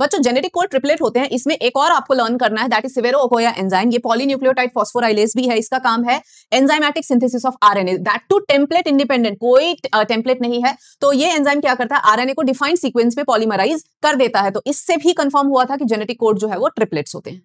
बच्चों जो genetic code triplet होते हैं इसमें एक और आपको लर्न करना है that is Severo Ochoa enzyme ये पॉलीन्यूक्लियोटाइड फॉस्फोराइलेस भी है इसका काम है enzymatic synthesis of RNA that too template independent कोई टेम्पलेट नहीं है तो ये एंजाइम क्या करता है आरएनए को डिफाइंड सीक्वेंस में पॉलीमराइज कर देता है तो इससे भी कंफर्म हुआ था कि जेनेटिक कोड जो है वो ट्रिपलेट्स होते हैं